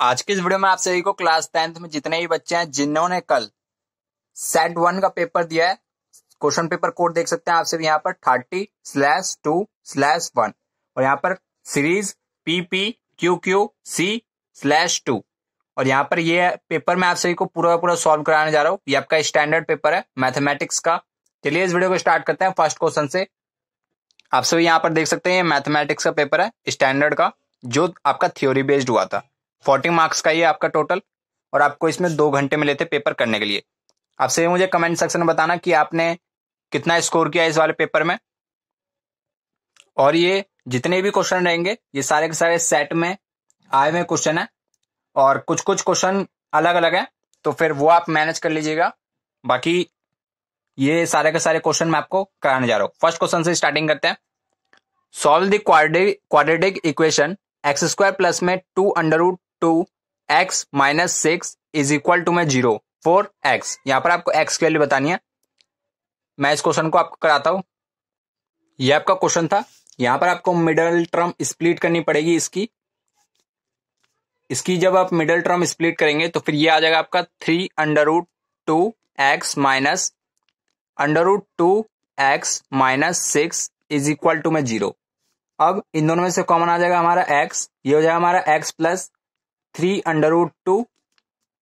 आज के इस वीडियो में आप सभी को क्लास टेंथ में जितने भी बच्चे हैं जिन्होंने कल सेट वन का पेपर दिया है क्वेश्चन पेपर कोड देख सकते हैं आप सभी यहाँ पर thirty slash two slash one और यहाँ पर series P P Q Q C slash two और यहाँ पर ये पेपर मैं आप सभी को पूरा पूरा सॉल्व कराने जा रहा हूँ ये आपका स्टैंडर्ड पेपर है मैथमेटिक्स का चलिए इस वीडियो को स्टार्ट करते हैं फर्स्ट क्वेश्चन से आप सभी यहाँ पर देख सकते हैं ये मैथमेटिक्स का पेपर है स्टैंडर्ड का जो आपका थ्योरी बेस्ड हुआ था फोर्टी मार्क्स का ही है आपका टोटल और आपको इसमें दो घंटे मिले थे पेपर करने के लिए आपसे मुझे कमेंट सेक्शन में बताना कि आपने कितना स्कोर किया इस वाले पेपर में और ये जितने भी क्वेश्चन रहेंगे ये सारे के सारे सेट में आए हुए क्वेश्चन है और कुछ कुछ क्वेश्चन अलग अलग है तो फिर वो आप मैनेज कर लीजिएगा बाकी ये सारे के सारे क्वेश्चन मैं आपको कराने जा रहा हूं फर्स्ट क्वेश्चन से स्टार्टिंग करते हैं सॉल्व द्वार quadratic equation x square plus में two under root two x minus six is equal to मैं जीरो फोर एक्स यहां पर आपको एक्स की वैल्यू बतानी है मैं इस क्वेश्चन को आपको कराता हूं ये आपका क्वेश्चन था यहां पर आपको मिडल टर्म स्प्लिट करनी पड़ेगी इसकी इसकी जब आप मिडल टर्म स्प्लिट करेंगे तो फिर ये आ जाएगा आपका three under root two x minus under root two x minus six is equal to मैं जीरो अब इन दोनों में से कॉमन आ जाएगा हमारा एक्स ये हो जाएगा हमारा x plus three under root two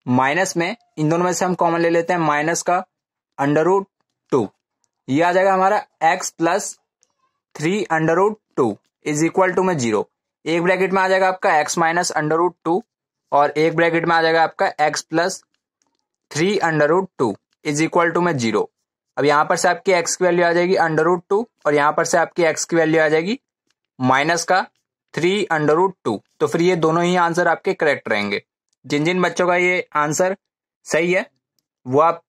minus में इन दोनों में से हम कॉमन ले लेते हैं माइनस का अंडर रूट टू ये आ जाएगा हमारा x plus three under root two is equal to में जीरो एक ब्रैकेट में आ जाएगा आपका x minus under root two और एक ब्रैकेट में आ जाएगा आपका x plus three under root two is equal to में जीरो अब यहां पर से आपकी एक्स की वैल्यू आ जाएगी अंडर रूट टू और यहां पर से आपकी एक्स की वैल्यू आ जाएगी माइनस का थ्री अंडर रूट टू तो फिर ये दोनों ही आंसर आपके करेक्ट रहेंगे जिन जिन बच्चों का ये आंसर सही है वो आप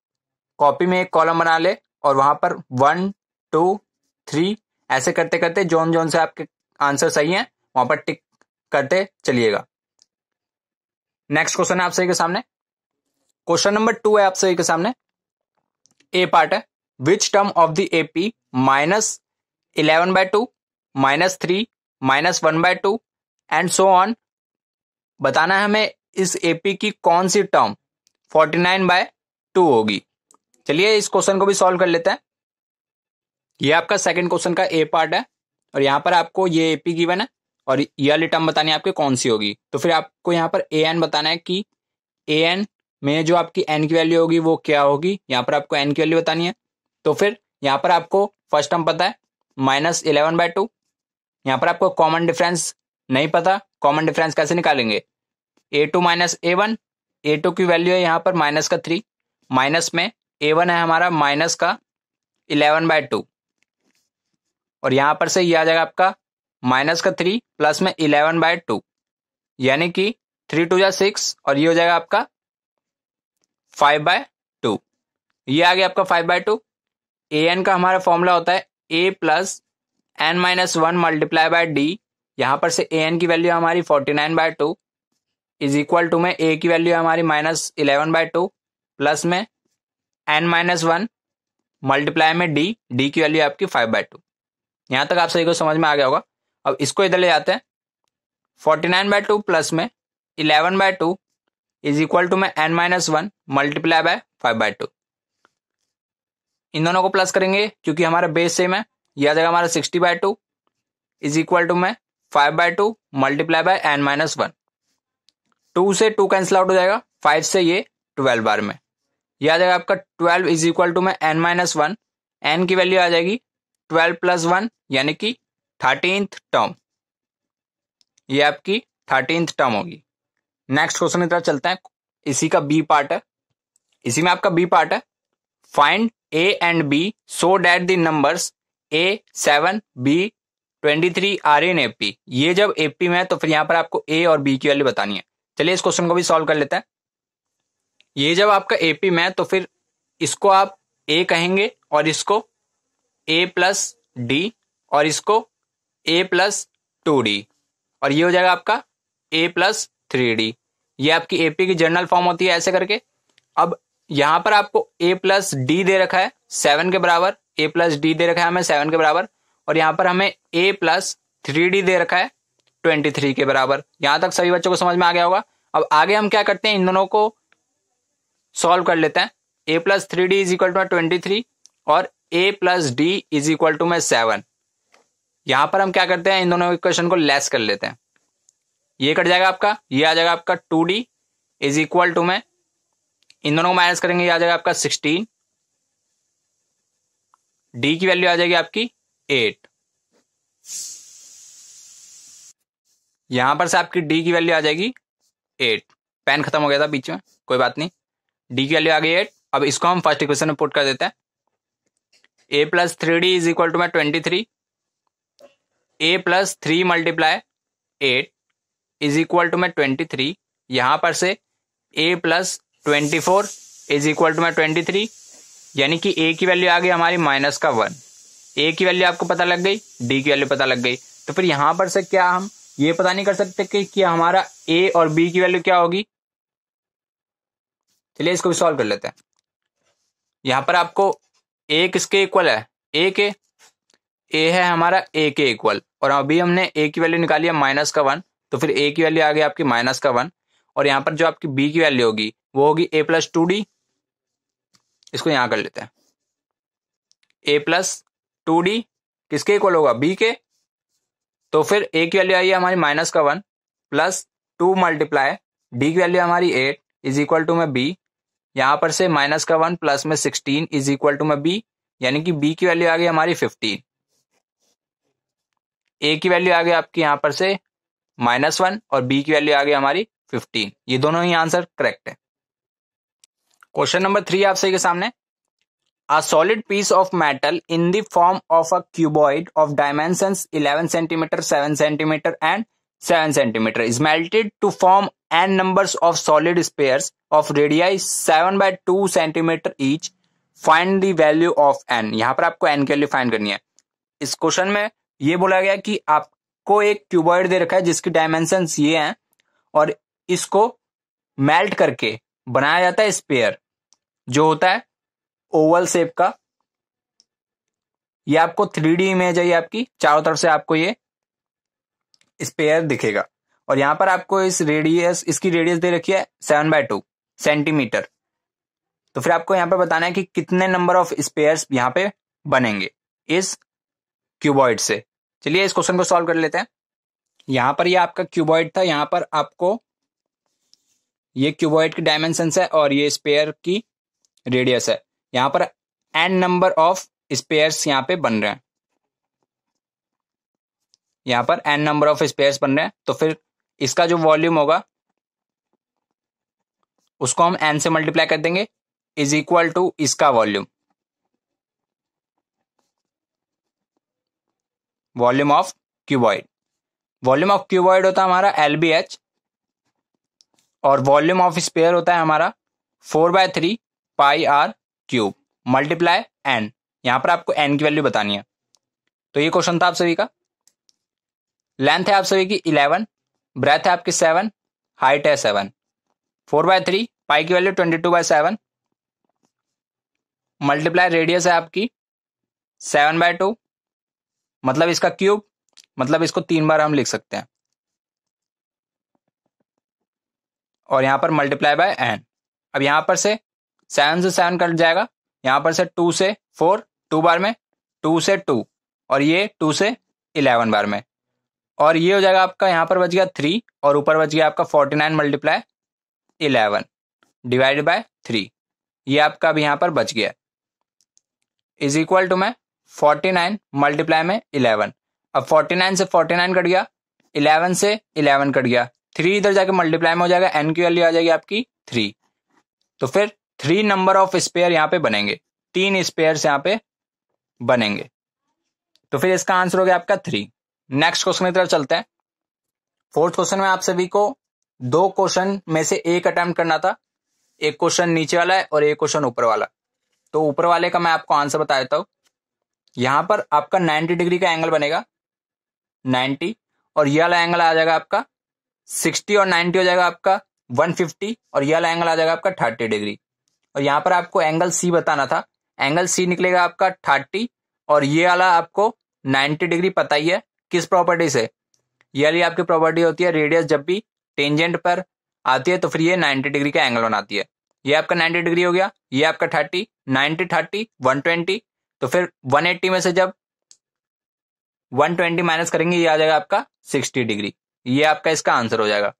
कॉपी में एक कॉलम बना ले और वहां पर वन टू थ्री ऐसे करते करते जोन जोन से आपके आंसर सही है वहां पर टिक करते चलिएगा नेक्स्ट क्वेश्चन है आप सभी के सामने क्वेश्चन नंबर टू है आप सभी के सामने ए पार्ट है which term of the AP minus eleven by two minus three minus one by two and so on बताना है हमें इस एपी की कौन सी term forty nine by two होगी चलिए इस क्वेश्चन को भी सॉल्व कर लेते हैं ये आपका सेकंड क्वेश्चन का ए पार्ट है और यहाँ पर आपको ये एपी गिवन है और ये वाली टर्म बतानी है आपकी कौन सी होगी तो फिर आपको यहाँ पर ए एन बताना है कि ए एन में जो आपकी एन की वैल्यू होगी वो क्या होगी यहाँ पर आपको एन की वैल्यू बतानी है तो फिर यहाँ पर आपको फर्स्ट टर्म पता है माइनस इलेवन बाय टू यहां पर आपको कॉमन डिफरेंस नहीं पता कॉमन डिफरेंस कैसे निकालेंगे A two minus A one A two की वैल्यू है यहाँ पर माइनस का थ्री माइनस में ए वन है हमारा माइनस का इलेवन बाय टू और यहां पर से ये आ जाएगा आपका माइनस का थ्री प्लस में इलेवन बाय टू यानी कि थ्री टू या सिक्स और ये हो जाएगा आपका फाइव बाय टू ये आ गया आपका five by two A N का हमारा फॉर्मूला होता है A plus N minus one multiply by D यहां पर से ए एन की वैल्यू हमारी forty nine by two is equal to में ए की वैल्यू हमारी minus eleven by two plus में एन माइनस वन मल्टीप्लाई में डी डी की वैल्यू आपकी फाइव बाय टू यहां तक आप सभी को समझ में आ गया होगा अब इसको इधर ले जाते हैं forty nine by two plus में eleven by two is equal to में N minus one multiply by five by two इन दोनों को प्लस करेंगे क्योंकि हमारा बेस सेम है यह आ जाएगा हमारा sixty by two is equal to में five by two multiply by N minus one two से टू कैंसिल आउट हो जाएगा फाइव से ये ट्वेल्व बार में यह आ जाएगा आपका ट्वेल्व इज इक्वल टू में एन माइनस वन एन की वैल्यू आ जाएगी ट्वेल्व प्लस वन यानी कि थर्टींथ टर्म ये आपकी थर्टींथ टर्म होगी नेक्स्ट क्वेश्चन की चलते हैं इसी का बी पार्ट है इसी में आपका बी पार्ट है find A and B so that the numbers A seven B twenty three are an A P ये जब एपी में है तो फिर यहां पर आपको ए और बी की वैल्यू बतानी है चलिए इस क्वेश्चन को भी सॉल्व कर लेते हैं ये जब आपका एपी में है तो फिर इसको आप ए कहेंगे और इसको ए प्लस डी और इसको ए प्लस टू डी और ये हो जाएगा आपका ए प्लस थ्री डी ये आपकी एपी की जर्नल फॉर्म होती है ऐसे करके अब यहां पर आपको ए प्लस डी दे रखा है सेवन के बराबर ए प्लस डी दे रखा है हमें सेवन के बराबर और यहाँ पर हमें ए प्लस थ्री डी दे रखा है ट्वेंटी थ्री के बराबर यहां तक सभी बच्चों को समझ में आ गया होगा अब आगे हम क्या करते हैं इन दोनों को सॉल्व कर लेते हैं A plus three D is equal to twenty three और A plus D is equal to मै सेवन यहां पर हम क्या करते हैं इन दोनों इक्वेशन को लेस कर लेते हैं ये कट जाएगा आपका ये आ जाएगा आपका two D is equal to में इन दोनों को माइनस करेंगे ये आ जाएगा आपका सिक्सटीन डी की वैल्यू आ जाएगी आपकी एट यहां पर से आपकी डी की वैल्यू आ जाएगी एट पेन खत्म हो गया था बीच में कोई बात नहीं डी की वैल्यू आ गई एट अब इसको हम फर्स्ट इक्वेशन में पुट कर देते हैं A plus three D is equal to मै twenty three A plus three multiply eight is equal to मै ट्वेंटी थ्री यहां पर से A plus twenty four is equal to मै ट्वेंटी थ्री यानी कि ए की वैल्यू आ गई हमारी माइनस का वन ए की वैल्यू आपको पता लग गई डी की वैल्यू पता लग गई तो फिर यहां पर से क्या हम ये पता नहीं कर सकते कि, कि हमारा ए और बी की वैल्यू क्या होगी चलिए इसको भी सॉल्व कर लेते हैं यहाँ पर आपको ए किसके इक्वल है ए के ए है हमारा ए के इक्वल और अभी हमने ए की वैल्यू निकाली है माइनस का वन तो फिर ए की वैल्यू आ गई आपकी माइनस का वन और यहाँ पर जो आपकी बी की वैल्यू होगी वो होगी ए प्लस टू डी इसको यहां कर लेते हैं ए प्लस टू डी किसके इक्वल होगा बी के तो फिर ए की वैल्यू आई है हमारी माइनस का one plus two multiply D की वैल्यू हमारी एट इज इक्वल टू में बी यहाँ पर से माइनस का वन प्लस में सिक्सटीन इज इक्वल टू में बी यानी कि बी की वैल्यू आ गई हमारी फिफ्टीन ए की वैल्यू आ गई आपकी यहां पर से माइनस वन और बी की वैल्यू आ गई हमारी फिफ्टीन ये दोनों ही आंसर करेक्ट है क्वेश्चन नंबर थ्री आप सही के सामने a solid piece of metal in the form of a cuboid of dimension eleven centimetre seven centimetre and seven centimetre is melted to form N number of solid sphere of radii seven by two centimetre each find the value of N यहां पर आपको N के लिए fine करनी है इस question में यह बोला गया कि आपको एक क्यूबॉइड दे रखा है जिसकी डायमेंशन ये है और इसको मेल्ट करके बनाया जाता है स्पेयर जो होता है ओवल शेप का ये आपको थ्री डी इमेज है आपकी चारों तरफ से आपको ये स्पेयर दिखेगा और यहां पर आपको इस रेडियस इसकी रेडियस दे रखी है सेवन बाय टू सेंटीमीटर तो फिर आपको यहां पर बताना है कि कितने नंबर ऑफ स्पेयर यहां पे बनेंगे इस क्यूबॉइड से चलिए इस क्वेश्चन को सॉल्व कर लेते हैं यहां पर ये यह आपका क्यूबॉइड था यहां पर आपको ये क्यूबॉइड की डायमेंशन है और ये स्पेयर की रेडियस है यहां पर एन नंबर ऑफ स्पेयर्स यहां पे बन रहे हैं यहां पर एन नंबर ऑफ स्पेयर्स बन रहे हैं तो फिर इसका जो वॉल्यूम होगा उसको हम एन से मल्टीप्लाई कर देंगे इज इक्वल टू इसका volume volume of cuboid volume of cuboid होता है हमारा एल बी एच और वॉल्यूम ऑफ स्पेयर होता है हमारा four by three pi R cube multiply N यहां पर आपको एन की वैल्यू बतानी है तो ये क्वेश्चन था आप सभी का लेंथ है आप सभी की इलेवन ब्रेथ है आपकी सेवन हाइट है seven four by three pi की value twenty two by seven multiply radius है आपकी सेवन बाय टू मतलब इसका क्यूब मतलब इसको तीन बार हम लिख सकते हैं और यहाँ पर मल्टीप्लाई बाय एन अब यहाँ पर से सेवन से सेवन कट जाएगा यहाँ पर से टू से फोर टू बार में टू से टू और ये टू से इलेवन बार में और ये हो जाएगा आपका यहाँ पर बच गया थ्री और ऊपर बच गया आपका forty nine multiply eleven divide by three ये आपका अब यहाँ पर बच गया इज इक्वल टू में फोर्टी नाइन मल्टीप्लाई में इलेवन अब फोर्टी नाइन से फोर्टी नाइन कट गया इलेवन से इलेवन कट गया थ्री इधर जाके मल्टीप्लाई में हो जाएगा एन की वैल्यू आ जाएगी आपकी थ्री तो फिर थ्री नंबर ऑफ स्पेयर यहाँ पे बनेंगे तीन स्पेयर यहाँ पे बनेंगे तो फिर इसका आंसर हो गया आपका थ्री नेक्स्ट क्वेश्चन की तरफ चलते हैं फोर्थ क्वेश्चन में आप सभी को दो क्वेश्चन में से एक अटेम्प्ट करना था एक क्वेश्चन नीचे वाला है और एक क्वेश्चन ऊपर वाला तो ऊपर वाले का मैं आपको आंसर बता देता हूं यहां पर आपका 90 डिग्री का एंगल बनेगा 90 और ये वाला एंगल आ जाएगा आपका 60 और नाइन्टी हो जाएगा आपका वन फिफ्टी और यह एंगल आ जाएगा आपका थर्टी डिग्री और यहां पर आपको एंगल सी बताना था एंगल सी निकलेगा आपका थर्टी और ये वाला आपको नाइन्टी डिग्री पता ही है किस प्रॉपर्टी से ये वाली आपकी प्रॉपर्टी होती है रेडियस जब भी टेंजेंट पर आती है तो फिर ये नाइन्टी डिग्री का एंगल बनाती है ये आपका नाइन्टी डिग्री हो गया ये आपका थर्टी 90 थर्टी वन ट्वेंटी तो फिर वन एट्टी में से जब वन ट्वेंटी माइनस करेंगे ये आ जाएगा आपका सिक्सटी डिग्री ये आपका इसका आंसर हो जाएगा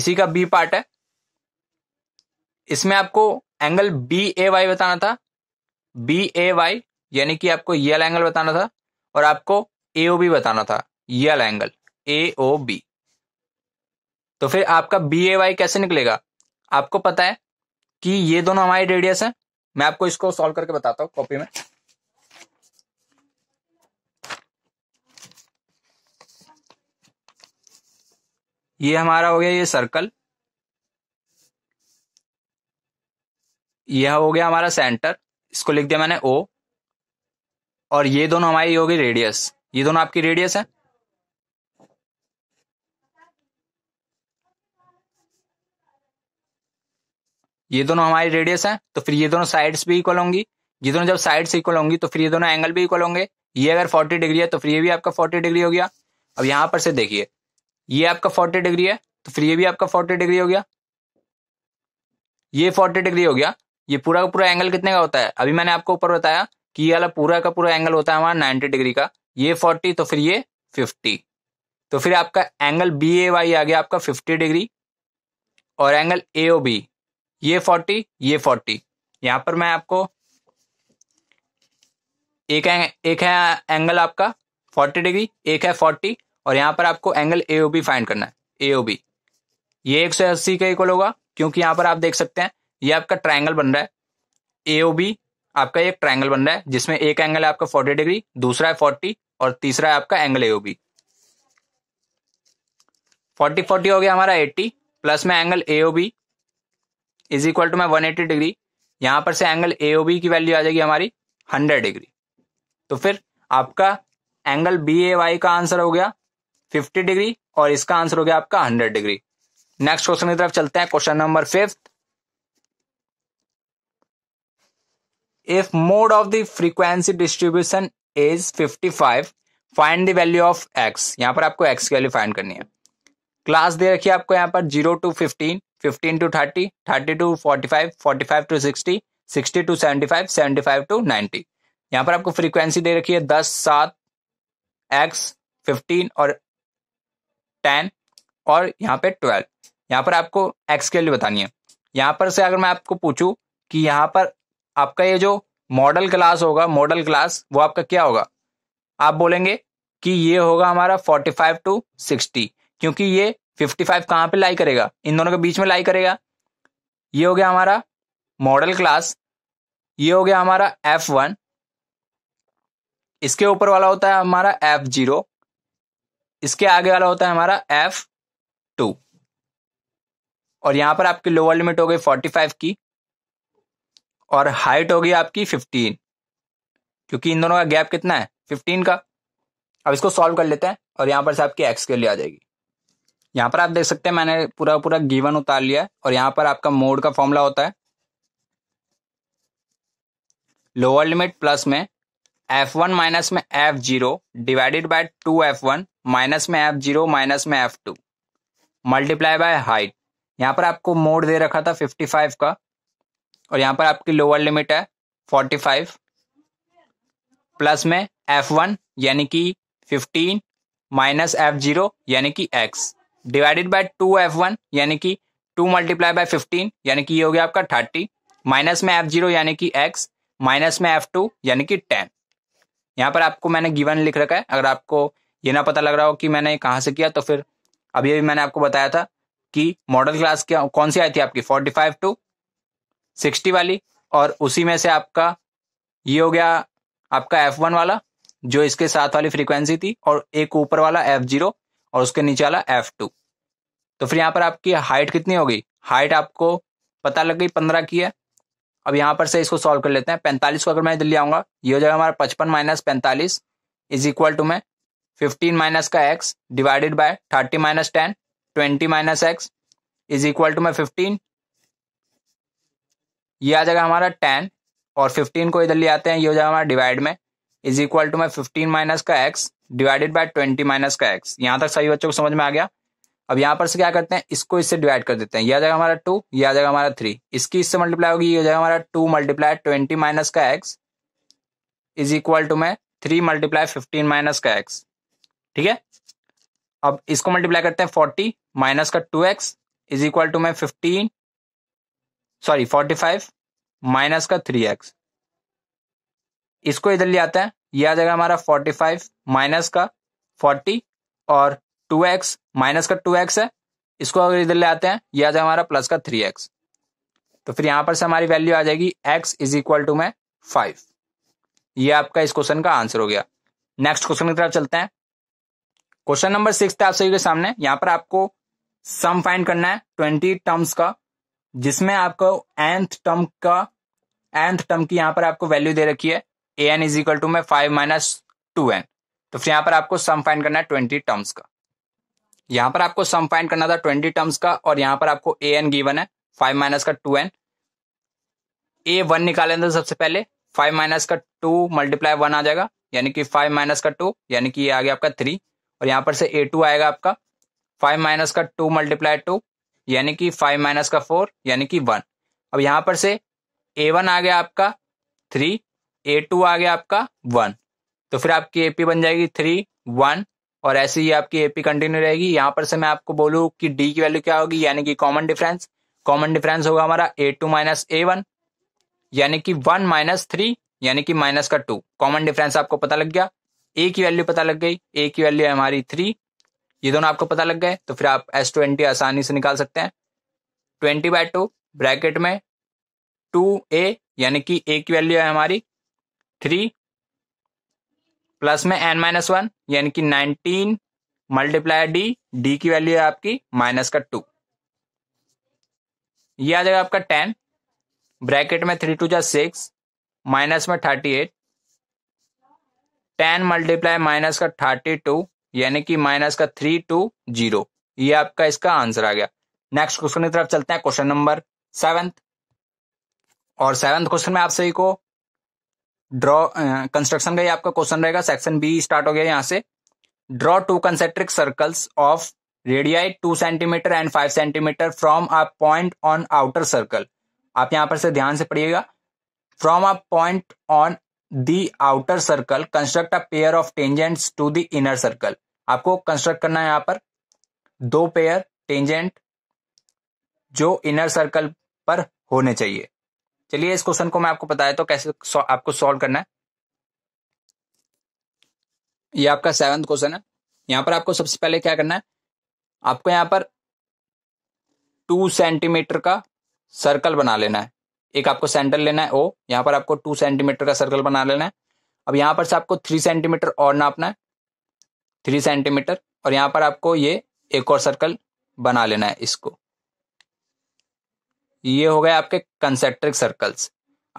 इसी का बी पार्ट है इसमें आपको एंगल बी ए वाई बताना था बी ए वाई यानी कि आपको ये एंगल बताना था और आपको ए ओ बी बताना था ये एंगल ए ओ बी तो फिर आपका बी ए वाई कैसे निकलेगा आपको पता है कि ये दोनों हमारी रेडियस है मैं आपको इसको सॉल्व करके बताता हूँ कॉपी में ये हमारा हो गया ये सर्कल यह हो गया हमारा सेंटर इसको लिख दिया मैंने ओ और ये दोनों हमारी होगी रेडियस ये दोनों आपकी रेडियस है ये दोनों हमारी रेडियस है तो फिर ये दोनों साइड्स भी इक्वल होंगी ये दोनों जब साइड्स इक्वल होंगी तो फिर ये दोनों एंगल भी इक्वल होंगे ये अगर 40 डिग्री है तो फिर ये भी आपका 40 डिग्री हो गया अब यहां पर से देखिए ये आपका फोर्टी डिग्री है तो फिर ये भी आपका फोर्टी डिग्री हो गया ये फोर्टी डिग्री हो गया ये पूरा का पूरा एंगल कितने का होता है अभी मैंने आपको ऊपर बताया कि ये वाला पूरा का पूरा एंगल होता है हमारा नाइन्टी डिग्री का ये फोर्टी तो फिर ये फिफ्टी तो फिर आपका एंगल बी ए वाई आ गया आपका फिफ्टी डिग्री और एंगल ए ओ बी ये फोर्टी ये फोर्टी यहां पर मैं आपको एक एक है एंगल आपका फोर्टी डिग्री एक है फोर्टी और यहाँ पर आपको एंगल एओबी फाइंड करना है एओबी ये 180 का इक्वल होगा क्योंकि यहां पर आप देख सकते हैं ये आपका ट्रायंगल बन रहा है एओबी आपका एक ट्रायंगल बन रहा है जिसमें एक एंगल है आपका 40 डिग्री दूसरा है 40 और तीसरा है आपका एंगल एओबी फोर्टी फोर्टी हो गया हमारा एट्टी प्लस में angle AOB is equal to मैं वन एट्टी डिग्री यहां पर से एंगल एओबी की वैल्यू आ जाएगी हमारी हंड्रेड डिग्री तो फिर आपका एंगल बी ए वाई का आंसर हो गया 50 डिग्री और इसका आंसर हो गया आपका 100 डिग्री नेक्स्ट क्वेश्चन की तरफ चलते हैं question number fifth if mode of the frequency distribution is 55 find the value of x यहां पर आपको एक्स की वैल्यू फाइंड करनी है क्लास दे रखी है आपको यहां पर zero to fifteen fifteen to thirty thirty to forty five forty five to sixty sixty to seventy five seventy five to ninety यहां पर आपको फ्रीक्वेंसी दे रखी है दस सात एक्स फिफ्टीन और टेन और यहाँ पे ट्वेल्व यहाँ पर आपको एक्स के लिए बतानी है यहाँ पर से अगर मैं आपको पूछूं कि यहाँ पर आपका ये जो मॉडल क्लास होगा मॉडल क्लास वो आपका क्या होगा आप बोलेंगे कि ये होगा हमारा 45 टू 60 क्योंकि ये 55 फाइव कहाँ पर लाई करेगा इन दोनों के बीच में लाई करेगा ये हो गया हमारा मॉडल क्लास ये हो गया हमारा एफ वन इसके ऊपर वाला होता है हमारा एफ जीरो इसके आगे वाला होता है हमारा एफ टू और यहां पर आपकी लोअर लिमिट हो गई फोर्टी फाइव की और हाइट होगी आपकी फिफ्टीन क्योंकि इन दोनों का गैप कितना है फिफ्टीन का अब इसको सॉल्व कर लेते हैं और यहां पर से आपकी एक्स के लिए आ जाएगी यहां पर आप देख सकते हैं मैंने पूरा पूरा गिवन उतार लिया और यहां पर आपका मोड का फॉर्मूला होता है लोअर लिमिट प्लस में एफ वन माइनस में F zero divided by two F one minus में एफ जीरो माइनस में F two multiply by height यहां पर आपको मोड दे रखा था फिफ्टी फाइव का और यहाँ पर आपकी लोअर लिमिट है फोर्टी फाइव प्लस में एफ वन यानी कि फिफ्टीन माइनस एफ जीरो यानी कि x divided by two F one यानी कि टू मल्टीप्लाई बाय फिफ्टीन यानी कि ये हो गया आपका थर्टी माइनस में एफ जीरो यानी कि एक्स माइनस में एफ टू यानी कि टेन यहाँ पर आपको मैंने गिवन लिख रखा है अगर आपको ये ना पता लग रहा हो कि मैंने कहाँ से किया तो फिर अभी अभी मैंने आपको बताया था कि मॉडल क्लास क्या कौन सी आई थी आपकी फोर्टी फाइव टू सिक्सटी वाली और उसी में से आपका ये हो गया आपका एफ वन वाला जो इसके साथ वाली फ्रीक्वेंसी थी और एक ऊपर वाला एफ जीरो और उसके नीचे वाला एफ टू तो फिर यहाँ पर आपकी हाइट कितनी होगी हाइट आपको पता लग गई पंद्रह की है अब यहाँ पर से इसको सॉल्व कर लेते हैं पैंतालीस को अगर मैं इधर ले आऊंगा ये हो जाएगा हमारा पचपन माइनस पैंतालीस इज इक्वल टू में फिफ्टीन माइनस का x divided by thirty minus ten twenty minus x is equal to में फिफ्टीन ये आ जाएगा हमारा टेन और फिफ्टीन को इधर ले आते हैं ये हो जाएगा हमारा डिवाइड में इज इक्वल टू मैं फिफ्टीन माइनस का x divided by twenty minus का एक्स यहाँ तक सही बच्चों को समझ में आ गया अब यहां पर से क्या करते हैं इसको इससे डिवाइड कर देते हैं यह आ जाएगा हमारा टू यह आ जाएगा हमारा थ्री इसकी इससे मल्टीप्लाई होगी ये हो जाएगा हमारा टू मल्टीप्लाई ट्वेंटी माइनस का एक्स इज इक्वल टू में थ्री मल्टीप्लाई फिफ्टीन माइनस का एक्स ठीक है अब इसको मल्टीप्लाई करते हैं फोर्टी माइनस का two x is equal to में fifteen sorry forty five minus का थ्री एक्स इसको इधर ले आता है यह आ जाएगा हमारा फोर्टी फाइव माइनस का फोर्टी और टू एक्स माइनस का टू एक्स है इसको अगर इधर ले आते हैं ये आ जाए हमारा प्लस का थ्री एक्स तो फिर यहां पर से हमारी वैल्यू आ जाएगी एक्स इज इक्वल टू में फाइव ये आपका इस क्वेश्चन का आंसर हो गया नेक्स्ट क्वेश्चन की तरफ चलते हैं क्वेश्चन नंबर सिक्स था आप सभी के सामने यहां पर आपको सम फाइंड करना है ट्वेंटी टर्म्स का जिसमें आपको एंथ टर्म का एंथ टर्म की यहां पर आपको वैल्यू दे रखी है A N is equal to में फाइव माइनस टू एन तो फिर यहां पर आपको सम फाइंड करना है ट्वेंटी टर्म्स का यहां पर आपको सम फाइंड करना था ट्वेंटी टर्म्स का और यहां पर आपको ए एन गिवन है फाइव माइनस का टू एन ए वन निकाले थे सबसे पहले फाइव माइनस का टू मल्टीप्लाई वन आ जाएगा यानी कि फाइव माइनस का टू यानी कि ये आ गया आपका थ्री और यहां पर से ए टू आएगा आपका फाइव माइनस का टू मल्टीप्लाई टू यानी कि फाइव माइनस का फोर यानी कि वन अब यहां पर से ए वन आ गया आपका थ्री ए टू आ गया आपका वन तो फिर आपकी ए पी बन जाएगी थ्री वन और ऐसे ही आपकी एपी कंटिन्यू रहेगी यहाँ पर से मैं आपको बोलूँ कि डी की वैल्यू क्या होगी यानी कि कॉमन डिफरेंस कॉमन डिफरेंस होगा हमारा A two minus A one यानी कि वन माइनस थ्री यानी कि माइनस का टू कॉमन डिफरेंस आपको पता लग गया ए की वैल्यू पता लग गई ए की वैल्यू है हमारी थ्री ये दोनों आपको पता लग गए तो फिर आप एस ट्वेंटी आसानी से निकाल सकते हैं ट्वेंटी बाय टू ब्रैकेट में टू ए यानी कि ए की वैल्यू है हमारी थ्री प्लस में एन माइनस वन यानी कि नाइनटीन मल्टीप्लाई डी डी की वैल्यू है आपकी माइनस का टू ये आ जाएगा आपका टेन ब्रैकेट में थ्री टू जा सिक्स माइनस में thirty eight ten multiply minus का थर्टी टू यानी कि माइनस का थ्री टू जीरो आपका इसका आंसर आ गया नेक्स्ट क्वेश्चन की तरफ चलते हैं क्वेश्चन नंबर सेवेंथ और सेवेंथ क्वेश्चन में आप सभी को ड्रॉ कंस्ट्रक्शन का ये आपका क्वेश्चन रहेगा सेक्शन बी स्टार्ट हो गया यहाँ से draw two concentric circles of radii two centimetre and five centimetre from a point on outer circle आप यहाँ पर से ध्यान से पढ़िएगा from a point on the outer circle construct a pair of tangents to the inner circle आपको construct करना है यहाँ पर दो पेयर टेंजेंट जो इनर सर्कल पर होने चाहिए चलिए इस क्वेश्चन को मैं आपको बताया तो कैसे सौ, आपको सॉल्व करना है ये आपका सेवंथ क्वेश्चन है यहां पर आपको सबसे पहले क्या करना है आपको यहां पर टू सेंटीमीटर का सर्कल बना लेना है एक आपको सेंटर लेना है ओ यहाँ पर आपको टू सेंटीमीटर का सर्कल बना लेना है अब यहां पर से आपको थ्री सेंटीमीटर और नापना है थ्री सेंटीमीटर और यहां पर आपको ये एक और सर्कल बना लेना है इसको ये हो गए आपके कंसेट्रिक सर्कल्स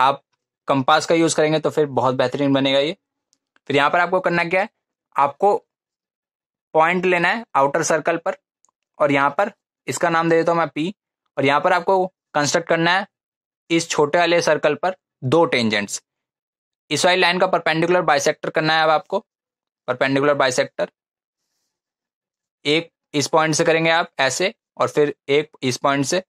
आप कंपास का यूज करेंगे तो फिर बहुत बेहतरीन बनेगा ये फिर यहां पर आपको करना क्या है आपको पॉइंट लेना है आउटर सर्कल पर और यहां पर इसका नाम दे देता हूं मैं पी और यहां पर आपको कंस्ट्रक्ट करना है इस छोटे वाले सर्कल पर दो टेंजेंट्स इस वाली लाइन का परपेंडिकुलर बाइसेक्टर करना है अब आपको परपेंडिकुलर बाइसेक्टर एक इस पॉइंट से करेंगे आप ऐसे और फिर एक इस पॉइंट से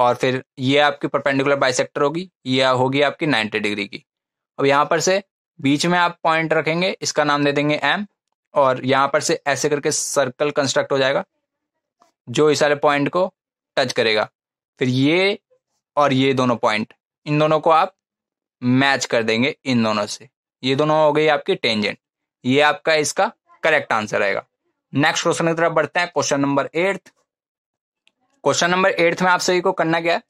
और फिर ये आपकी परपेंडिकुलर बाइसेक्टर होगी ये होगी आपकी 90 डिग्री की अब यहाँ पर से बीच में आप पॉइंट रखेंगे इसका नाम दे देंगे एम और यहाँ पर से ऐसे करके सर्कल कंस्ट्रक्ट हो जाएगा जो इस सारे पॉइंट को टच करेगा फिर ये और ये दोनों पॉइंट इन दोनों को आप मैच कर देंगे इन दोनों से ये दोनों हो गई आपकी टेंजेंट ये आपका इसका करेक्ट आंसर रहेगा नेक्स्ट क्वेश्चन की तरफ बढ़ते हैं question number eighth question number eighth में आप सभी को करना क्या है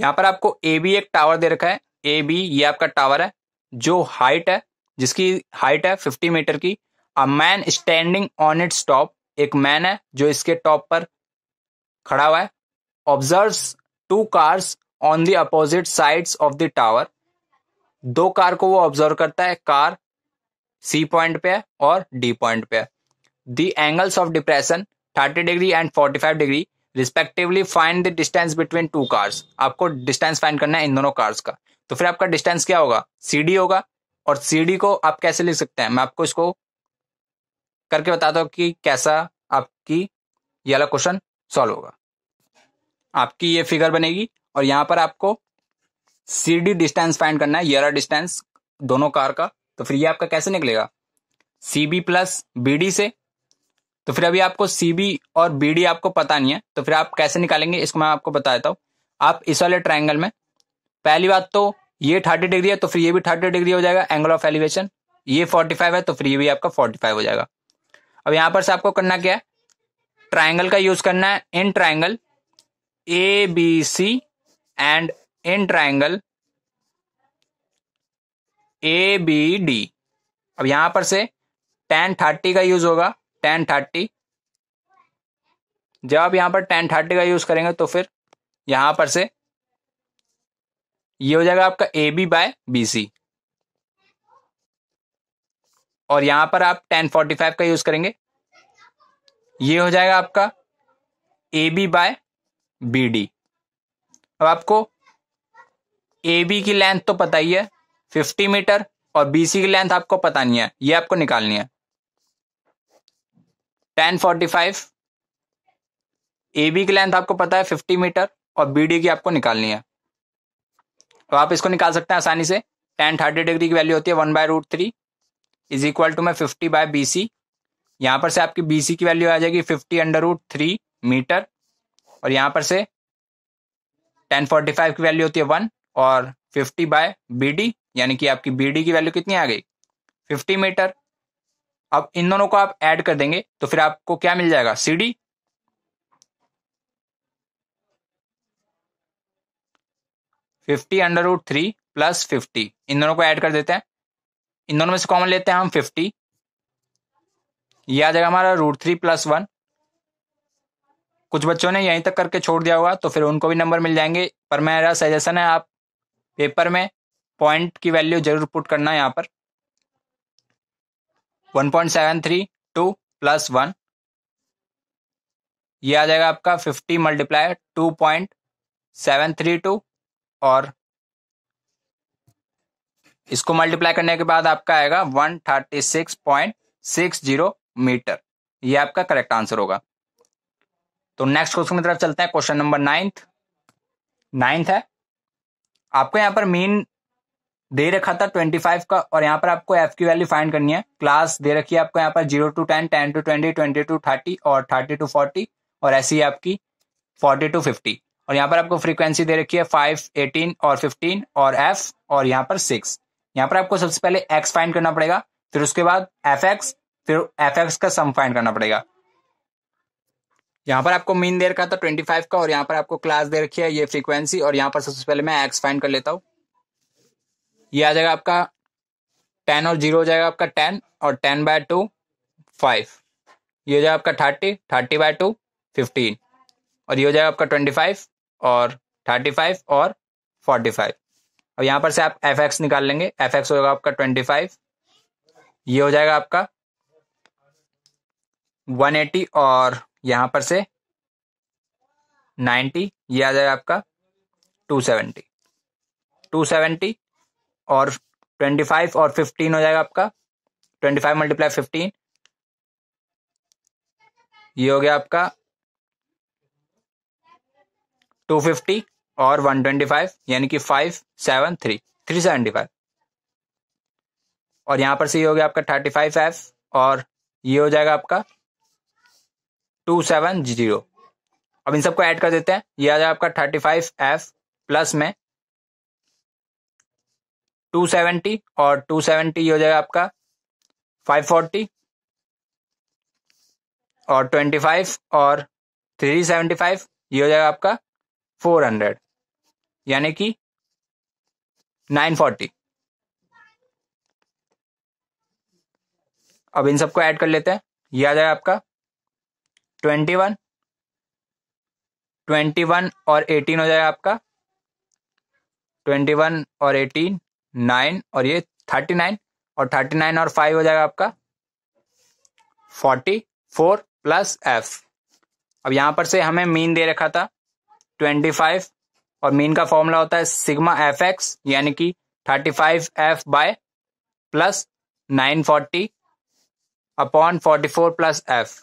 यहाँ पर आपको ए बी एक टावर दे रखा है ए बी ये आपका टावर है जो हाइट है जिसकी हाइट है फिफ्टी मीटर की a man standing on its top एक मैन है जो इसके टॉप पर खड़ा हुआ है observe two cars on the opposite sides of the tower दो कार को वो ऑब्जर्व करता है कार सी पॉइंट पे है और डी पॉइंट पे है the angles of depression thirty degree and forty five degree respectively find the distance between two cars आपको डिस्टेंस फाइंड करना है इन दोनों कार्स का तो फिर आपका डिस्टेंस क्या होगा सी होगा और सी को आप कैसे लिख सकते हैं मैं आपको इसको करके बताता हूँ कि कैसा आपकी ये वाला क्वेश्चन सॉल्व होगा आपकी ये फिगर बनेगी और यहाँ पर आपको सी डिस्टेंस फाइंड करना है ये वाला डिस्टेंस दोनों कार का तो फिर ये आपका कैसे निकलेगा C B plus B D से तो फिर अभी आपको सी और बी आपको पता नहीं है तो फिर आप कैसे निकालेंगे इसको मैं आपको बता देता हूँ आप इस वाले ट्राइंगल में पहली बात तो ये थर्टी डिग्री है तो फिर ये भी थर्टी डिग्री हो जाएगा एंगल ऑफ एलिवेशन ये फोर्टी फाइव है तो फिर ये भी आपका फोर्टी फाइव हो जाएगा अब यहाँ पर से आपको करना क्या है ट्राइंगल का यूज करना है in triangle A B C and in triangle A B D अब यहां पर से टेन थर्टी का यूज होगा टेन थर्टी जब आप यहां पर टेन थर्टी का यूज़ करेंगे तो फिर यहां पर से ये हो जाएगा आपका A B by B C और यहां पर आप टेन फोर्टी फाइव का यूज़ करेंगे ये हो जाएगा आपका A B by B D अब आपको ए बी की लेंथ तो पता ही है फिफ्टी मीटर और बी सी की लेंथ आपको पता नहीं है ये आपको निकालनी है tan forty five A B की लेंथ आपको पता है फिफ्टी मीटर और बी डी की आपको निकालनी है तो आप इसको निकाल सकते हैं आसानी से टेन थर्टी डिग्री की वैल्यू होती है one by root three is equal to में फिफ्टी बाय बी सी यहाँ पर से आपकी बी सी की वैल्यू आ जाएगी fifty under root three metre और यहाँ पर से टेन फोर्टी फाइव की वैल्यू होती है वन और फिफ्टी बाय बी डी यानी कि आपकी बी डी की वैल्यू कितनी आ गई फिफ्टी मीटर अब इन दोनों को आप ऐड कर देंगे तो फिर आपको क्या मिल जाएगा C D fifty under root three plus fifty इन दोनों को ऐड कर देते हैं इन दोनों में से कॉमन लेते हैं हम फिफ्टी ये आ जाएगा हमारा रूट थ्री प्लस वन कुछ बच्चों ने यहीं तक करके छोड़ दिया होगा तो फिर उनको भी नंबर मिल जाएंगे पर मेरा सजेशन है आप पेपर में पॉइंट की वैल्यू जरूर पुट करना यहाँ पर थ्री टू प्लस वन ये आ जाएगा आपका सेवन मल्टीप्लायर टू और इसको मल्टीप्लाई करने के बाद आपका आएगा one thirty six six point zero metre ये आपका करेक्ट आंसर होगा तो नेक्स्ट क्वेश्चन की तरफ चलते हैं क्वेश्चन नंबर नाइन्थ नाइन्थ है आपको यहां पर मीन दे रखा था 25 का और यहाँ पर आपको एफ की वैल्यू फाइंड करनी है क्लास दे रखी है आपको यहाँ पर zero to ten ten to twenty twenty to thirty और थर्टी टू फोर्टी और ऐसी आपकी फोर्टी टू फिफ्टी और यहाँ पर आपको फ्रीक्वेंसी दे रखी है फाइव एटीन और फिफ्टीन और एफ और यहाँ पर सिक्स यहाँ पर आपको सबसे पहले एक्स फाइंड करना पड़ेगा फिर उसके बाद एफ एक्स फिर एफ एक्स का सम फाइंड करना पड़ेगा यहाँ पर आपको मीन दे रखा था ट्वेंटी फाइव का और यहाँ पर आपको क्लास दे रखी है ये फ्रीक्वेंसी और यहाँ पर सबसे पहले मैं एक्स फाइंड कर लेता हूँ ये आ जाएगा आपका टेन और जीरो हो जाएगा आपका टेन और टेन बाय टू फाइव ये हो जाएगा आपका thirty thirty by two fifteen और ये हो जाएगा आपका ट्वेंटी फाइव और थर्टी फाइव और फोर्टी फाइव अब यहाँ पर से आप एफ एक्स निकाल लेंगे एफ एक्स होगा आपका ट्वेंटी फाइव ये हो जाएगा आपका वन एटी और यहाँ पर से नाइन्टी ये आ जाएगा आपका टू सेवेंटी टू सेवेंटी और ट्वेंटी फाइव और फिफ्टीन हो जाएगा आपका ट्वेंटी फाइव मल्टीप्लाई फिफ्टीन ये हो गया आपका टू फिफ्टी और वन ट्वेंटी फाइव यानी कि five seven three three seventy five और यहां पर से ये हो गया आपका थर्टी फाइव एफ और ये हो जाएगा आपका टू सेवन जीरो अब इन सबको ऐड कर देते हैं ये आ जाएगा आपका थर्टी फाइव एफ प्लस में टू सेवेंटी और टू सेवेंटी हो जाएगा आपका फाइव फोर्टी और ट्वेंटी फाइव और थ्री सेवेंटी फाइव ये हो जाएगा आपका फोर हंड्रेड यानी कि नाइन फोर्टी अब इन सबको ऐड कर लेते हैं ये आ जाएगा आपका ट्वेंटी वन ट्वेंटी वन और एटीन हो जाएगा आपका ट्वेंटी वन और एटीन नाइन और ये थर्टी नाइन और थर्टी नाइन और फाइव हो जाएगा आपका फोर्टी फोर प्लस एफ अब यहां पर से हमें मीन दे रखा था ट्वेंटी फाइव और मीन का फॉर्मूला होता है सिग्मा एफ एक्स यानी कि thirty five F by plus nine forty upon forty four plus F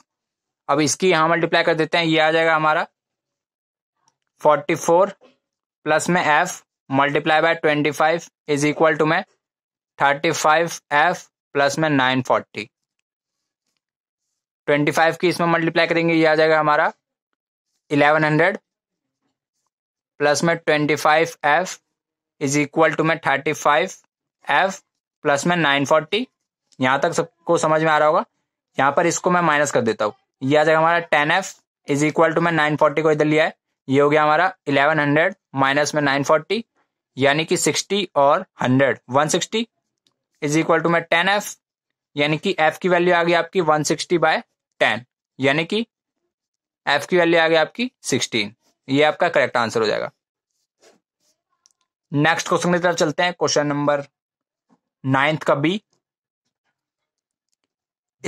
अब इसकी यहां मल्टीप्लाई कर देते हैं ये आ जाएगा हमारा फोर्टी फोर प्लस में F multiply by twenty five is equal to में थर्टी फाइव एफ प्लस में नाइन फोर्टी ट्वेंटी फाइव की इसमें मल्टीप्लाई करेंगे ये आ जाएगा हमारा इलेवन हंड्रेड प्लस में twenty five F is equal to में थर्टी फाइव एफ प्लस में नाइन फोर्टी यहां तक सबको समझ में आ रहा होगा यहाँ पर इसको मैं माइनस कर देता हूं ये आ जाएगा हमारा ten F is equal to मैं नाइन फोर्टी को इधर लिया है ये हो गया हमारा इलेवन हंड्रेड माइनस में नाइन फोर्टी यानी कि 60 और 100 160 सिक्सटी इज इक्वल टू मै टेन एफ यानी कि एफ की वैल्यू आ गई आपकी 160 सिक्सटी बाय टेन यानी कि एफ की वैल्यू आ गई आपकी 16 ये आपका करेक्ट आंसर हो जाएगा नेक्स्ट क्वेश्चन की तरफ चलते हैं क्वेश्चन नंबर नाइन्थ का बी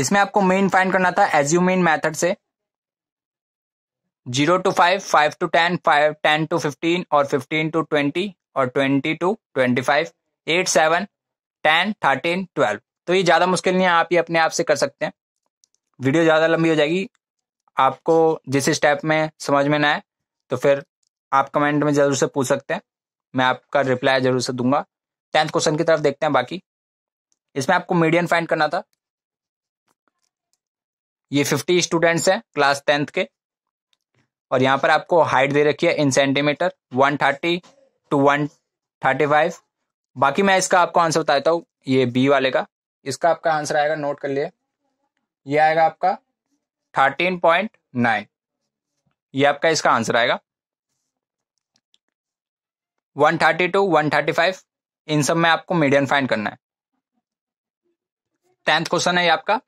इसमें आपको मेन फाइंड करना था एज्यू मेन मैथड से zero to five five to ten five ten to fifteen और फिफ्टीन टू ट्वेंटी और twenty to twenty five eight seven ten thirteen twelve तो ये ज़्यादा मुश्किल नहीं है आप ये अपने आप से कर सकते हैं वीडियो ज़्यादा लंबी हो जाएगी आपको जिस स्टेप में समझ में ना आए तो फिर आप कमेंट में ज़रूर से पूछ सकते हैं मैं आपका रिप्लाई ज़रूर से दूंगा टेंथ क्वेश्चन की तरफ देखते हैं बाकी इसमें आपको मीडियम फाइंड करना था ये फिफ्टी स्टूडेंट्स हैं क्लास टेंथ के और यहाँ पर आपको हाइट दे रखी है in centimetre one thirty two one thirty five बाकी मैं इसका आपको आंसर बता देता हूँ ये बी वाले का इसका आपका आंसर आएगा नोट कर लिए ये आएगा आपका थर्टीन पॉइंट नाइन ये आपका इसका आंसर आएगा one thirty two one thirty five इन सब में आपको मीडियम फाइंड करना है टेंथ क्वेश्चन है ये आपका